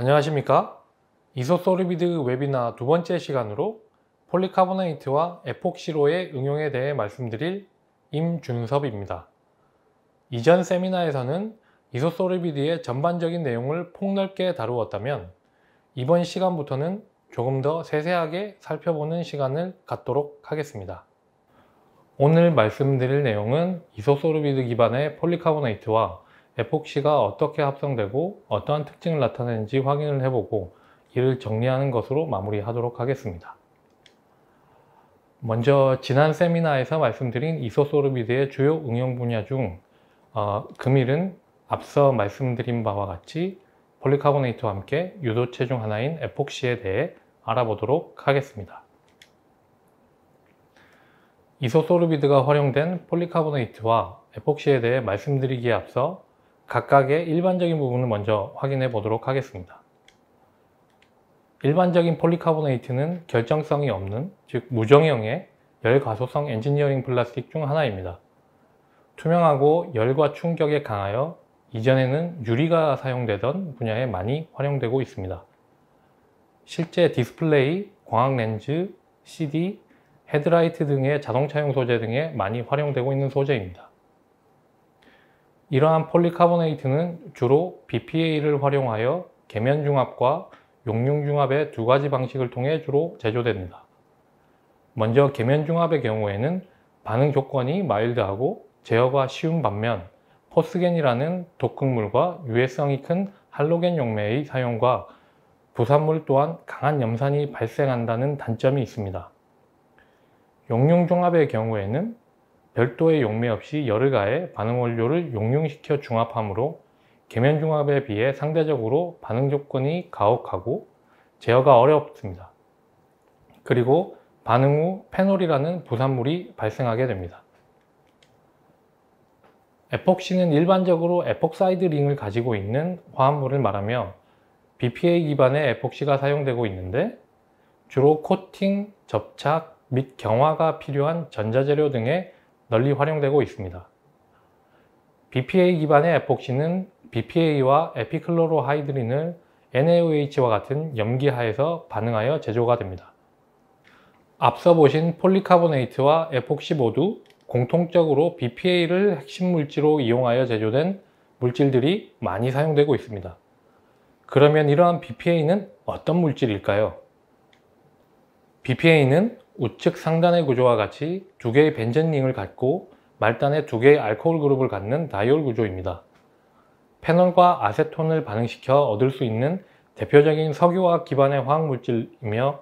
안녕하십니까? 이소소리비드 웨비나 두 번째 시간으로 폴리카보네이트와 에폭시로의 응용에 대해 말씀드릴 임준섭입니다. 이전 세미나에서는 이소소리비드의 전반적인 내용을 폭넓게 다루었다면 이번 시간부터는 조금 더 세세하게 살펴보는 시간을 갖도록 하겠습니다. 오늘 말씀드릴 내용은 이소소르비드 기반의 폴리카보네이트와 에폭시가 어떻게 합성되고 어떠한 특징을 나타내는지 확인을 해보고 이를 정리하는 것으로 마무리하도록 하겠습니다. 먼저 지난 세미나에서 말씀드린 이소소르비드의 주요 응용 분야 중 어, 금일은 앞서 말씀드린 바와 같이 폴리카보네이트와 함께 유도체 중 하나인 에폭시에 대해 알아보도록 하겠습니다. 이소소르비드가 활용된 폴리카보네이트와 에폭시에 대해 말씀드리기에 앞서 각각의 일반적인 부분을 먼저 확인해 보도록 하겠습니다. 일반적인 폴리카보네이트는 결정성이 없는 즉 무정형의 열가소성 엔지니어링 플라스틱 중 하나입니다. 투명하고 열과 충격에 강하여 이전에는 유리가 사용되던 분야에 많이 활용되고 있습니다. 실제 디스플레이, 광학 렌즈, CD, 헤드라이트 등의 자동차용 소재 등에 많이 활용되고 있는 소재입니다. 이러한 폴리카보네이트는 주로 BPA를 활용하여 계면중압과용융중압의두 가지 방식을 통해 주로 제조됩니다. 먼저 계면중압의 경우에는 반응 조건이 마일드하고 제어가 쉬운 반면 포스겐이라는 독극물과 유해성이 큰 할로겐 용매의 사용과 부산물 또한 강한 염산이 발생한다는 단점이 있습니다. 용융중압의 경우에는 별도의 용매 없이 열을가해 반응 원료를 용융시켜 중합하므로 계면 중합에 비해 상대적으로 반응 조건이 가혹하고 제어가 어렵습니다. 그리고 반응 후 페놀이라는 부산물이 발생하게 됩니다. 에폭시는 일반적으로 에폭사이드 링을 가지고 있는 화합물을 말하며 BPA 기반의 에폭시가 사용되고 있는데 주로 코팅, 접착 및 경화가 필요한 전자재료 등의 널리 활용되고 있습니다. BPA 기반의 에폭시는 BPA와 에피클로로하이드린을 NaOH와 같은 염기하에서 반응하여 제조가 됩니다. 앞서 보신 폴리카보네이트와 에폭시 모두 공통적으로 BPA를 핵심 물질로 이용하여 제조된 물질들이 많이 사용되고 있습니다. 그러면 이러한 BPA는 어떤 물질일까요? BPA는 우측 상단의 구조와 같이 두 개의 벤젠링을 갖고 말단에 두 개의 알코올 그룹을 갖는 다이올 구조입니다. 페놀과 아세톤을 반응시켜 얻을 수 있는 대표적인 석유화학 기반의 화학물질이며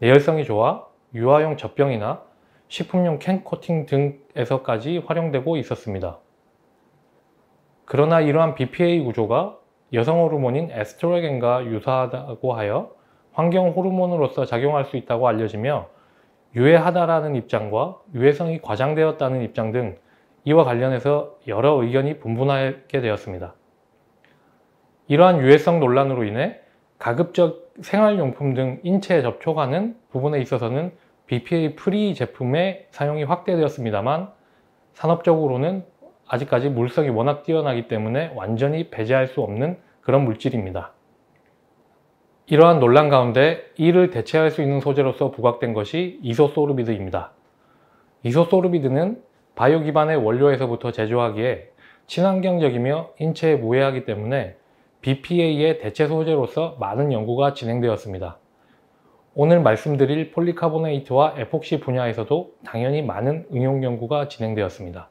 내열성이 좋아 유아용 젖병이나 식품용 캔 코팅 등에서까지 활용되고 있었습니다. 그러나 이러한 BPA 구조가 여성 호르몬인 에스트로겐과 유사하다고 하여 환경 호르몬으로서 작용할 수 있다고 알려지며 유해하다라는 입장과 유해성이 과장되었다는 입장 등 이와 관련해서 여러 의견이 분분하게 되었습니다. 이러한 유해성 논란으로 인해 가급적 생활용품 등 인체에 접촉하는 부분에 있어서는 BPA 프리 제품의 사용이 확대되었습니다만 산업적으로는 아직까지 물성이 워낙 뛰어나기 때문에 완전히 배제할 수 없는 그런 물질입니다. 이러한 논란 가운데 이를 대체할 수 있는 소재로서 부각된 것이 이소소르비드입니다. 이소소르비드는 바이오 기반의 원료에서부터 제조하기에 친환경적이며 인체에 무해하기 때문에 BPA의 대체 소재로서 많은 연구가 진행되었습니다. 오늘 말씀드릴 폴리카보네이트와 에폭시 분야에서도 당연히 많은 응용 연구가 진행되었습니다.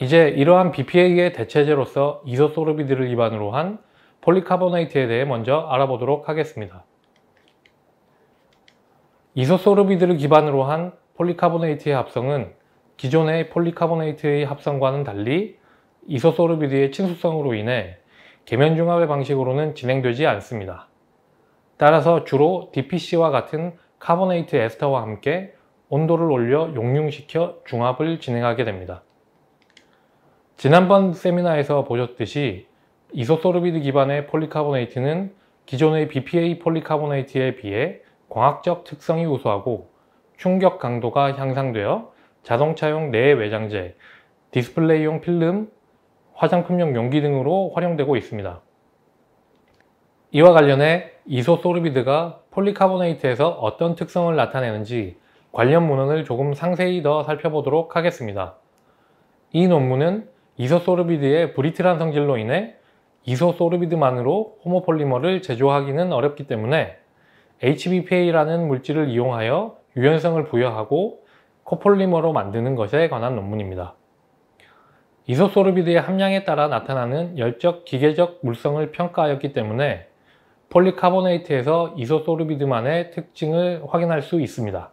이제 이러한 BPA의 대체제로서 이소소르비드를 기반으로 한 폴리카보네이트에 대해 먼저 알아보도록 하겠습니다. 이소소르비드를 기반으로 한 폴리카보네이트의 합성은 기존의 폴리카보네이트의 합성과는 달리 이소소르비드의 친수성으로 인해 계면중합의 방식으로는 진행되지 않습니다. 따라서 주로 DPC와 같은 카보네이트 에스터와 함께 온도를 올려 용융시켜 중합을 진행하게 됩니다. 지난번 세미나에서 보셨듯이 이소소르비드 기반의 폴리카보네이트는 기존의 BPA 폴리카보네이트에 비해 광학적 특성이 우수하고 충격 강도가 향상되어 자동차용 내외 외장재, 디스플레이용 필름, 화장품용 용기 등으로 활용되고 있습니다. 이와 관련해 이소소르비드가 폴리카보네이트에서 어떤 특성을 나타내는지 관련 문헌을 조금 상세히 더 살펴보도록 하겠습니다. 이 논문은 이소소르비드의 브리트란 성질로 인해 이소소르비드만으로 호모폴리머를 제조하기는 어렵기 때문에 HBPA라는 물질을 이용하여 유연성을 부여하고 코폴리머로 만드는 것에 관한 논문입니다. 이소소르비드의 함량에 따라 나타나는 열적 기계적 물성을 평가하였기 때문에 폴리카보네이트에서 이소소르비드만의 특징을 확인할 수 있습니다.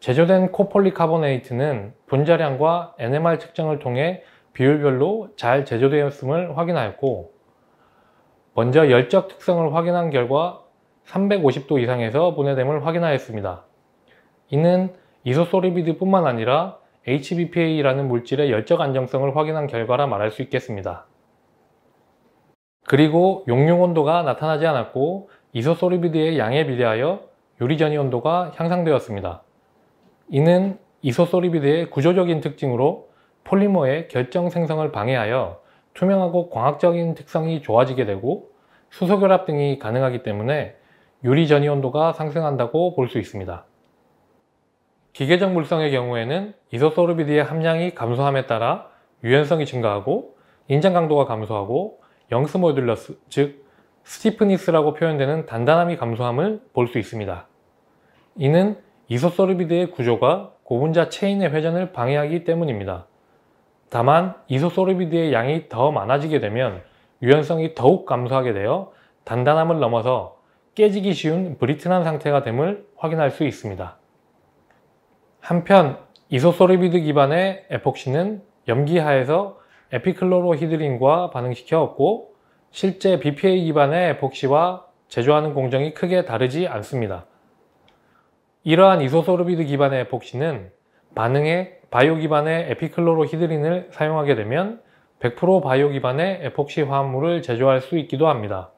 제조된 코폴리카보네이트는 분자량과 NMR 측정을 통해 비율별로 잘 제조되었음을 확인하였고 먼저 열적 특성을 확인한 결과 350도 이상에서 분해됨을 확인하였습니다. 이는 이소소리비드 뿐만 아니라 HBPA라는 물질의 열적 안정성을 확인한 결과라 말할 수 있겠습니다. 그리고 용융 온도가 나타나지 않았고 이소소리비드의 양에 비례하여 유리전이 온도가 향상되었습니다. 이는 이소소리비드의 구조적인 특징으로 폴리머의 결정 생성을 방해하여 투명하고 광학적인 특성이 좋아지게 되고 수소결합 등이 가능하기 때문에 유리 전이 온도가 상승한다고 볼 수 있습니다. 기계적 물성의 경우에는 이소소르비드의 함량이 감소함에 따라 유연성이 증가하고 인장 강도가 감소하고 영스 모듈러스 즉 스티프니스라고 표현되는 단단함이 감소함을 볼 수 있습니다. 이는 이소소르비드의 구조가 고분자 체인의 회전을 방해하기 때문입니다. 다만 이소소르비드의 양이 더 많아지게 되면 유연성이 더욱 감소하게 되어 단단함을 넘어서 깨지기 쉬운 브리튼한 상태가 됨을 확인할 수 있습니다. 한편 이소소르비드 기반의 에폭시는 염기하에서 에피클로로히드린과 반응시켜 얻고 실제 BPA 기반의 에폭시와 제조하는 공정이 크게 다르지 않습니다. 이러한 이소소르비드 기반의 에폭시는 반응에 바이오 기반의 에피클로로히드린을 사용하게 되면 100% 바이오 기반의 에폭시 화합물을 제조할 수 있기도 합니다.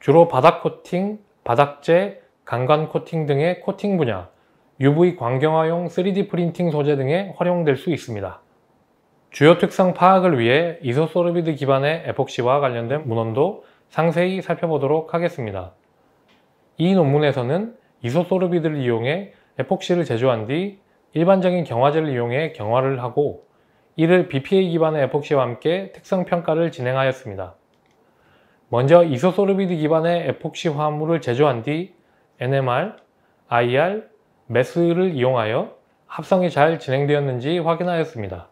주로 바닥 코팅, 바닥재, 강간 코팅 등의 코팅 분야, UV 광경화용 3D 프린팅 소재 등에 활용될 수 있습니다. 주요 특성 파악을 위해 이소소르비드 기반의 에폭시와 관련된 문헌도 상세히 살펴보도록 하겠습니다. 이 논문에서는 이소소르비드를 이용해 에폭시를 제조한 뒤 일반적인 경화제를 이용해 경화를 하고 이를 BPA 기반의 에폭시와 함께 특성 평가를 진행하였습니다. 먼저 이소소르비드 기반의 에폭시 화합물을 제조한 뒤 NMR, IR, m e s 를 이용하여 합성이 잘 진행되었는지 확인하였습니다.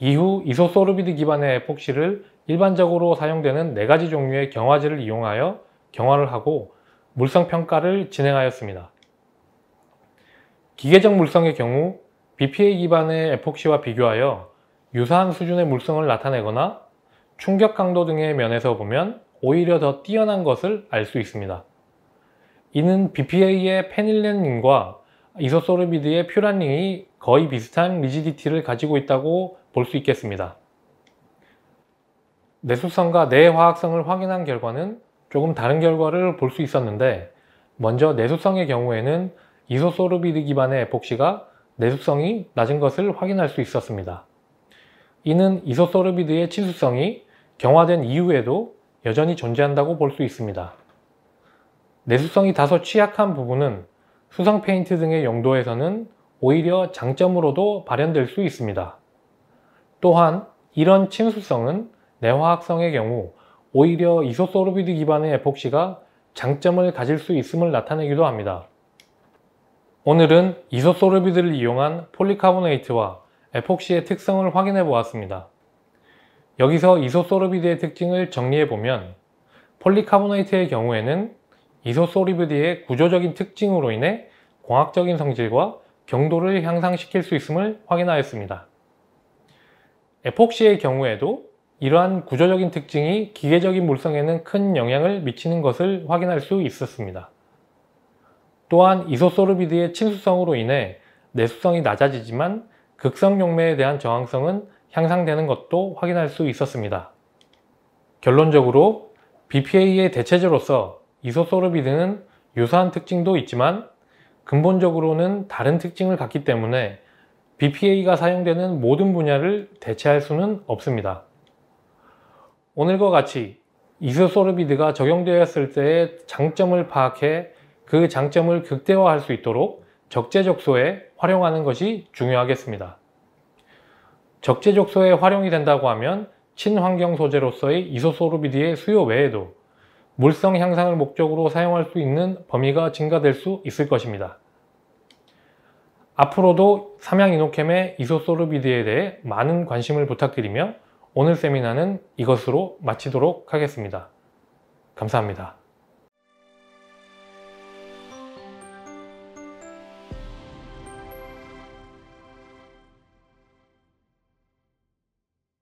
이후 이소소르비드 기반의 에폭시를 일반적으로 사용되는 네가지 종류의 경화제를 이용하여 경화를 하고 물성 평가를 진행하였습니다. 기계적 물성의 경우 BPA 기반의 에폭시와 비교하여 유사한 수준의 물성을 나타내거나 충격 강도 등의 면에서 보면 오히려 더 뛰어난 것을 알 수 있습니다. 이는 BPA의 페닐렌링과 이소소르비드의 퓨란링이 거의 비슷한 리지디티를 가지고 있다고 볼 수 있겠습니다. 내수성과 내화학성을 확인한 결과는 조금 다른 결과를 볼 수 있었는데 먼저 내수성의 경우에는 이소소르비드 기반의 에폭시가 내수성이 낮은 것을 확인할 수 있었습니다. 이는 이소소르비드의 친수성이 경화된 이후에도 여전히 존재한다고 볼 수 있습니다. 내수성이 다소 취약한 부분은 수성 페인트 등의 용도에서는 오히려 장점으로도 발현될 수 있습니다. 또한 이런 침수성은 내화학성의 경우 오히려 이소소르비드 기반의 에폭시가 장점을 가질 수 있음을 나타내기도 합니다. 오늘은 이소소르비드를 이용한 폴리카보네이트와 에폭시의 특성을 확인해 보았습니다. 여기서 이소소르비드의 특징을 정리해 보면 폴리카보네이트의 경우에는 이소소르비드의 구조적인 특징으로 인해 공학적인 성질과 경도를 향상시킬 수 있음을 확인하였습니다. 에폭시의 경우에도 이러한 구조적인 특징이 기계적인 물성에는 큰 영향을 미치는 것을 확인할 수 있었습니다. 또한 이소소르비드의 친수성으로 인해 내수성이 낮아지지만 극성 용매에 대한 저항성은 향상되는 것도 확인할 수 있었습니다. 결론적으로 BPA의 대체제로서 이소소르비드는 유사한 특징도 있지만 근본적으로는 다른 특징을 갖기 때문에 BPA가 사용되는 모든 분야를 대체할 수는 없습니다. 오늘과 같이 이소소르비드가 적용되었을 때의 장점을 파악해 그 장점을 극대화할 수 있도록 적재적소에 활용하는 것이 중요하겠습니다. 적재적소에 활용이 된다고 하면 친환경 소재로서의 이소소르비디의 수요 외에도 물성 향상을 목적으로 사용할 수 있는 범위가 증가될 수 있을 것입니다. 앞으로도 삼양이노캠의 이소소르비디에 대해 많은 관심을 부탁드리며 오늘 세미나는 이것으로 마치도록 하겠습니다. 감사합니다.